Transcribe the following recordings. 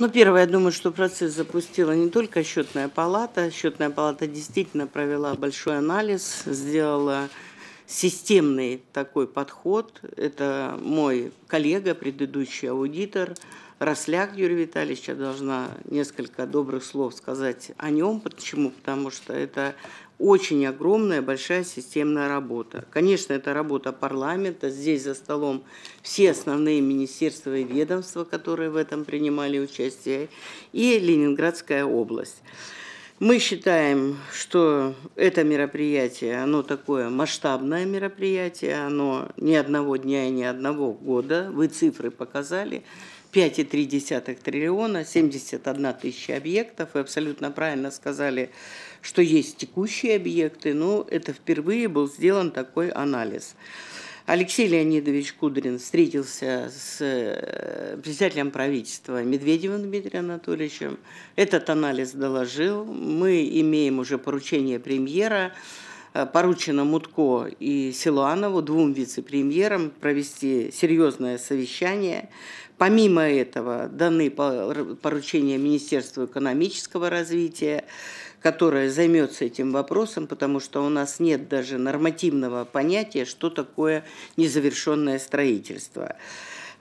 Ну, первое, я думаю, что процесс запустила не только счетная палата. Счетная палата действительно провела большой анализ, сделала системный такой подход. Это мой коллега, предыдущий аудитор Росляк Юрий Витальевич. Я должна несколько добрых слов сказать о нем. Почему? Потому что это очень огромная, большая системная работа. Конечно, это работа парламента, здесь за столом все основные министерства и ведомства, которые в этом принимали участие, и Ленинградская область. Мы считаем, что это мероприятие, оно такое масштабное мероприятие, оно ни одного дня и ни одного года, вы цифры показали, 5,3 триллиона, 71 тысяча объектов. Вы абсолютно правильно сказали, что есть текущие объекты, но это впервые был сделан такой анализ. Алексей Леонидович Кудрин встретился с э, председателем правительства Медведевым Дмитрием Анатольевичем. Этот анализ доложил. Мы имеем уже поручение премьера Э, поручено Мутко и Силуанову, двум вице-премьерам, провести серьезное совещание. Помимо этого даны поручения Министерства экономического развития, которое займется этим вопросом, потому что у нас нет даже нормативного понятия, что такое незавершенное строительство.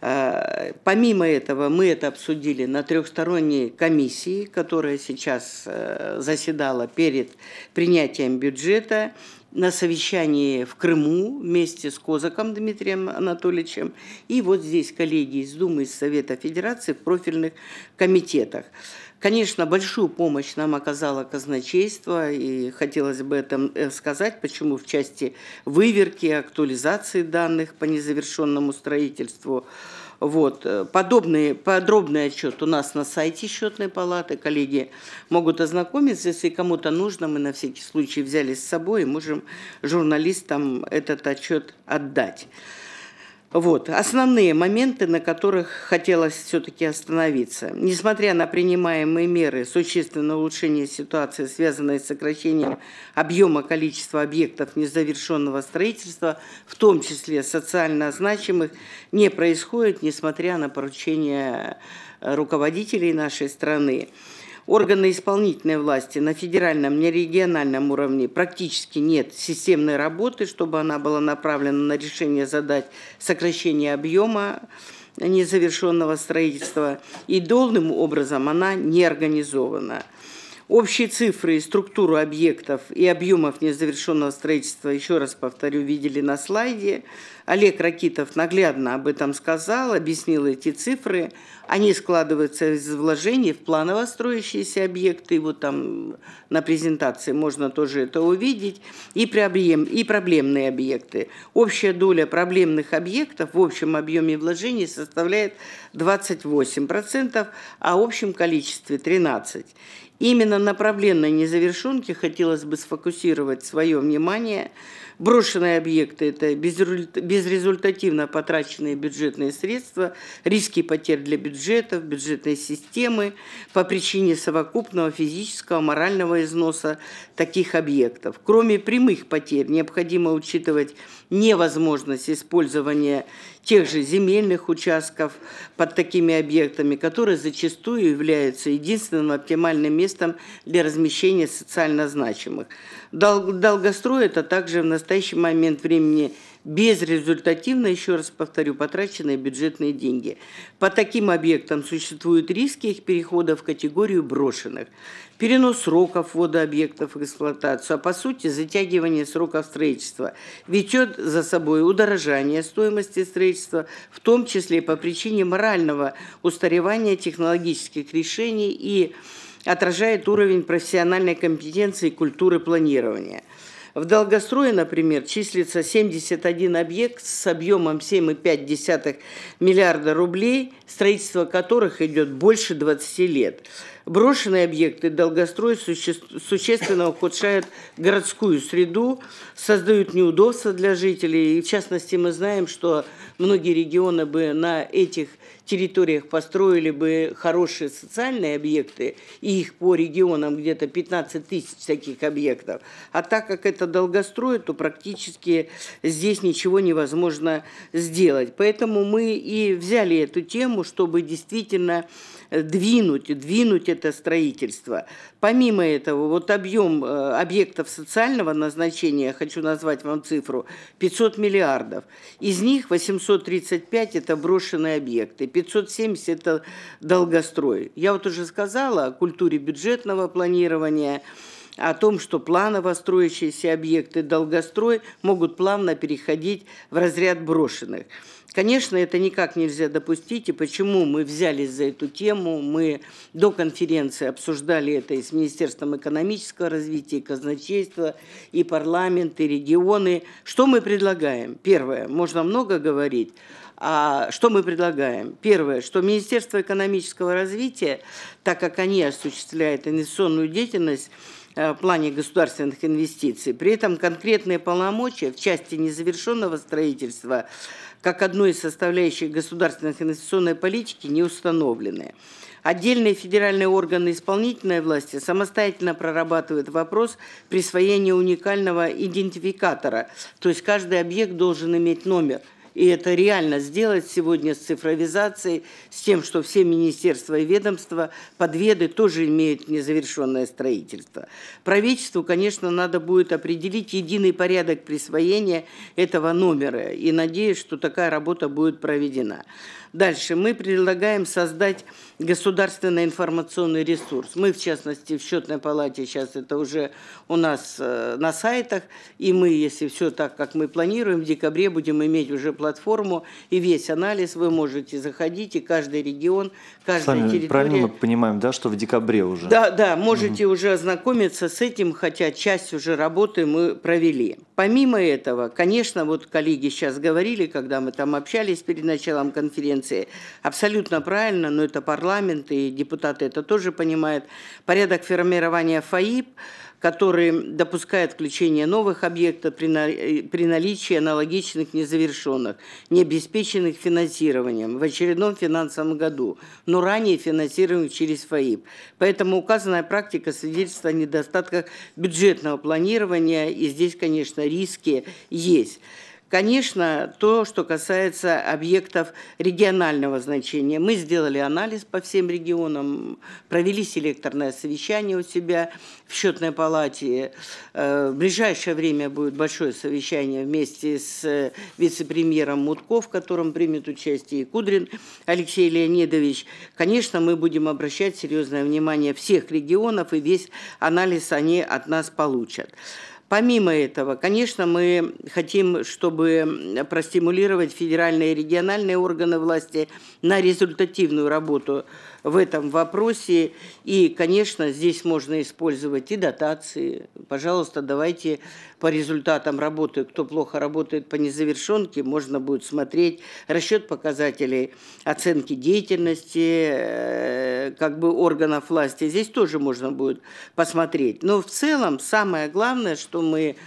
Э, помимо этого, мы это обсудили на трехсторонней комиссии, которая сейчас э, заседала перед принятием бюджета на совещании в Крыму вместе с Козаком Дмитрием Анатольевичем и вот здесь коллеги из Думы, из Совета Федерации в профильных комитетах. Конечно, большую помощь нам оказало казначейство, и хотелось бы это э, сказать, почему в части выверки, актуализации данных по незавершенному строительству. Вот. Э, Подобный, подробный отчет у нас на сайте счетной палаты. Коллеги могут ознакомиться, если кому-то нужно. Мы на всякий случай взяли с собой и можем журналистам этот отчет отдать. Вот. Основные моменты, на которых хотелось все-таки остановиться. Несмотря на принимаемые меры существенного улучшения ситуации, связанной с сокращением объема количества объектов незавершенного строительства, в том числе социально значимых, не происходит, несмотря на поручения э, руководителей нашей страны органы исполнительной власти на федеральном, не региональном уровне практически нет системной работы, чтобы она была направлена на решение задать сокращение объема незавершенного строительства, и должным образом она не организована. Общие цифры и структуру объектов и объемов незавершенного строительства, еще раз повторю, видели на слайде. Олег Ракитов наглядно об этом сказал, объяснил эти цифры. Они складываются из вложений в планово строящиеся объекты. Вот там на презентации можно тоже это увидеть. И, проблем, и проблемные объекты. Общая доля проблемных объектов в общем объеме вложений составляет 28%, а в общем количестве 13%. Именно на проблемной незавершенке хотелось бы сфокусировать свое внимание. Брошенные объекты – это безрезультат безрезультативно потраченные бюджетные средства, риски потерь для бюджетов, бюджетной системы по причине совокупного физического, морального износа таких объектов. Кроме прямых потерь необходимо учитывать невозможность использования тех же земельных участков под такими объектами, которые зачастую являются единственным оптимальным местом для размещения социально значимых. Долгострой – это также в настоящий момент времени – безрезультативно, еще раз повторю, потраченные бюджетные деньги. По таким объектам существуют риски их перехода в категорию брошенных, перенос сроков ввода объектов в эксплуатацию, а по сути затягивание сроков строительства ведет за собой удорожание стоимости строительства, в том числе по причине морального устаревания технологических решений и отражает уровень профессиональной компетенции и культуры планирования – в долгострое, например, числится 71 объект с объемом 7,5 миллиарда рублей, строительство которых идет больше 20 лет. Брошенные объекты долгострой существенно ухудшают городскую среду, создают неудобства для жителей. И в частности, мы знаем, что многие регионы бы на этих территориях построили бы хорошие социальные объекты, и их по регионам где-то 15 тысяч таких объектов. А так как это долгострой, то практически здесь ничего невозможно сделать. Поэтому мы и взяли эту тему, чтобы действительно двинуть, двинуть это строительство. Помимо этого, вот объем э, объектов социального назначения, я хочу назвать вам цифру, 500 миллиардов. Из них 835 – это брошенные объекты, 570 – это долгострой. Я вот уже сказала о культуре бюджетного планирования, о том, что планово строящиеся объекты долгострой могут плавно переходить в разряд брошенных – Конечно, это никак нельзя допустить, и почему мы взялись за эту тему. Мы до конференции обсуждали это и с Министерством экономического развития, и казначейства, и парламент, и регионы. Что мы предлагаем? Первое, можно много говорить, а что мы предлагаем? Первое, что Министерство экономического развития, так как они осуществляют инвестиционную деятельность, Э, в плане государственных инвестиций. При этом конкретные полномочия в части незавершенного строительства как одной из составляющих государственной инвестиционной политики не установлены. Отдельные федеральные органы исполнительной власти самостоятельно прорабатывают вопрос присвоения уникального идентификатора, то есть каждый объект должен иметь номер – и это реально сделать сегодня с цифровизацией, с тем, что все министерства и ведомства, подведы тоже имеют незавершенное строительство. Правительству, конечно, надо будет определить единый порядок присвоения этого номера. И надеюсь, что такая работа будет проведена. Дальше мы предлагаем создать государственный информационный ресурс. Мы, в частности, в счетной палате сейчас это уже у нас э, на сайтах, и мы, если все так, как мы планируем, в декабре будем иметь уже платформу платформу и весь анализ вы можете заходить, и каждый регион, каждая Сами, территория. Правильно мы понимаем, да, что в декабре уже? Да, да, можете угу. уже ознакомиться с этим, хотя часть уже работы мы провели. Помимо этого, конечно, вот коллеги сейчас говорили, когда мы там общались перед началом конференции, абсолютно правильно, но это парламент и депутаты это тоже понимают, порядок формирования ФАИП – который допускает включение новых объектов при, на, э, при наличии аналогичных незавершенных, не обеспеченных финансированием в очередном финансовом году, но ранее финансируемых через ФАИП. Поэтому указанная практика свидетельствует о недостатках бюджетного планирования, и здесь, конечно, риски есть. Конечно, то, что касается объектов регионального значения. Мы сделали анализ по всем регионам, провели селекторное совещание у себя в счетной палате. Э, в ближайшее время будет большое совещание вместе с э, вице-премьером Мутко, в котором примет участие и Кудрин Алексей Леонидович. Конечно, мы будем обращать серьезное внимание всех регионов, и весь анализ они от нас получат. Помимо этого, конечно, мы хотим, чтобы простимулировать федеральные и региональные органы власти на результативную работу в этом вопросе. И, конечно, здесь можно использовать и дотации. Пожалуйста, давайте по результатам работы, кто плохо работает по незавершенке, можно будет смотреть расчет показателей оценки деятельности э, как бы органов власти. Здесь тоже можно будет посмотреть. Но в целом самое главное, что мы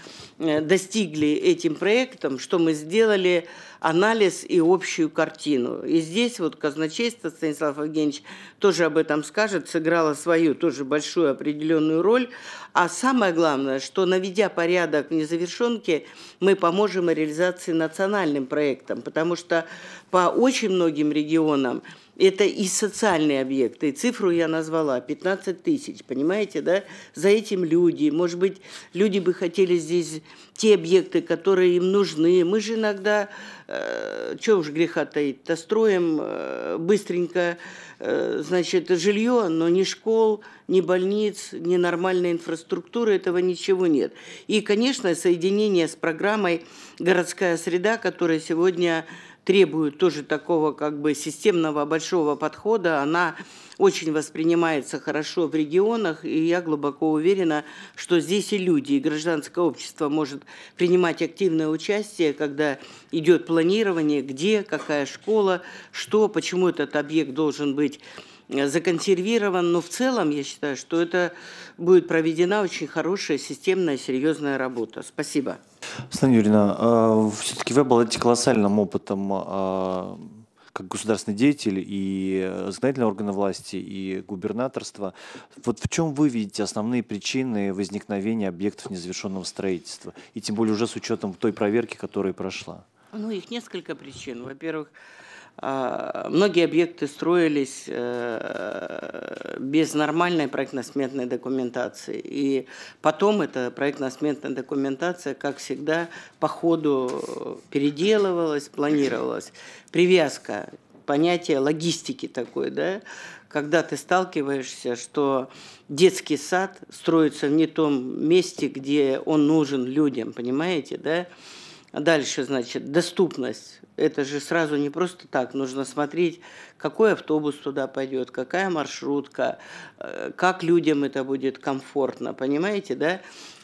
Э, достигли этим проектом, что мы сделали анализ и общую картину. И здесь вот казначейство, Станислав Евгеньевич тоже об этом скажет, сыграло свою тоже большую определенную роль. А самое главное, что наведя порядок в незавершенке, мы поможем реализации национальным проектам, потому что по очень многим регионам это и социальные объекты. И цифру я назвала 15 тысяч, понимаете, да? За этим люди. Может быть, люди бы хотели здесь те объекты, которые им нужны. Мы же иногда, э, чего уж греха таить-то, строим э, быстренько, э, значит, жилье, но ни школ, ни больниц, ни нормальной инфраструктуры, этого ничего нет. И, конечно, соединение с программой «Городская среда», которая сегодня требует тоже такого как бы системного большого подхода. Она очень воспринимается хорошо в регионах, и я глубоко уверена, что здесь и люди, и гражданское общество может принимать активное участие, когда идет планирование, где, какая школа, что, почему этот объект должен быть Э, законсервирован, но в целом я считаю, что это будет проведена очень хорошая, системная, серьезная работа. Спасибо. Светлана Юрьевна, а, все-таки вы обладаете колоссальным опытом а, как государственный деятель и законодательные органы власти, и губернаторство. Вот в чем вы видите основные причины возникновения объектов незавершенного строительства? И тем более уже с учетом той проверки, которая прошла. Ну, их несколько причин. Во-первых, а, многие объекты строились э, без нормальной проектно-сметной документации. И потом эта проектно-сметная документация, как всегда, по ходу э, переделывалась, планировалась. Привязка, понятие логистики такое, да, когда ты сталкиваешься, что детский сад строится в не том месте, где он нужен людям, понимаете, да, а дальше, значит, доступность. Это же сразу не просто так. Нужно смотреть, какой автобус туда пойдет, какая маршрутка, э, как людям это будет комфортно, понимаете, да?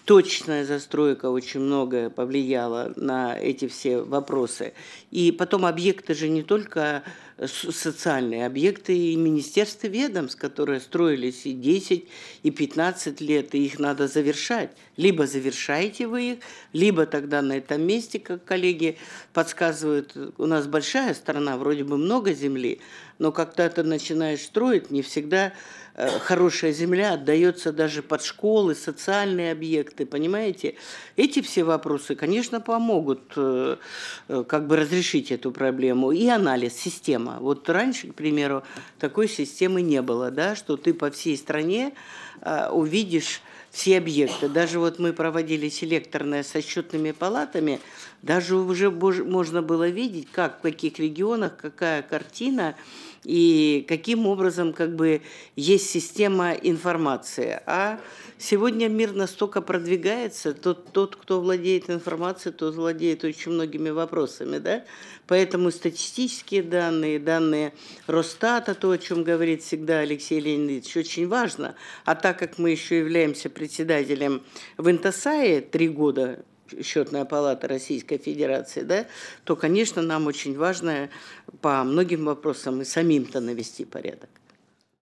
точная застройка очень многое повлияла на эти все вопросы. И потом объекты же не только э, социальные, объекты и министерства ведомств, которые строились и 10, и 15 лет, и их надо завершать. Либо завершаете вы их, либо тогда на этом месте, как коллеги подсказывают, у нас большая страна, вроде бы много земли, но когда ты начинаешь строить, не всегда Э, хорошая земля отдается даже под школы, социальные объекты, понимаете? Эти все вопросы, конечно, помогут э, э, как бы разрешить эту проблему. И анализ, система. Вот раньше, к примеру, такой системы не было, да, что ты по всей стране увидишь все объекты. Даже вот мы проводили селекторное со счетными палатами, даже уже можно было видеть, как, в каких регионах, какая картина, и каким образом как бы есть система информации. А сегодня мир настолько продвигается, тот, тот кто владеет информацией, тот владеет очень многими вопросами, да? Поэтому статистические данные, данные Росстата, то, о чем говорит всегда Алексей Леонидович, очень важно. А так как мы еще являемся председателем в Интосае три года, Счетная палата Российской Федерации, да, то, конечно, нам очень важно по многим вопросам и самим-то навести порядок.